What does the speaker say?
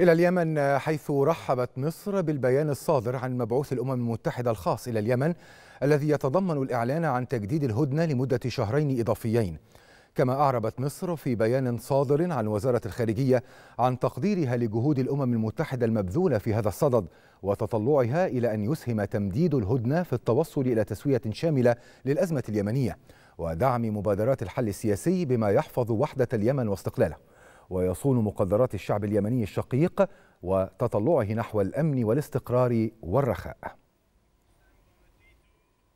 إلى اليمن حيث رحبت مصر بالبيان الصادر عن مبعوث الأمم المتحدة الخاص إلى اليمن الذي يتضمن الإعلان عن تجديد الهدنة لمدة شهرين إضافيين كما أعربت مصر في بيان صادر عن وزارة الخارجية عن تقديرها لجهود الأمم المتحدة المبذولة في هذا الصدد وتطلعها إلى أن يسهم تمديد الهدنة في التوصل إلى تسوية شاملة للأزمة اليمنية ودعم مبادرات الحل السياسي بما يحفظ وحدة اليمن واستقلاله ويصون مقدرات الشعب اليمني الشقيق وتطلعه نحو الامن والاستقرار والرخاء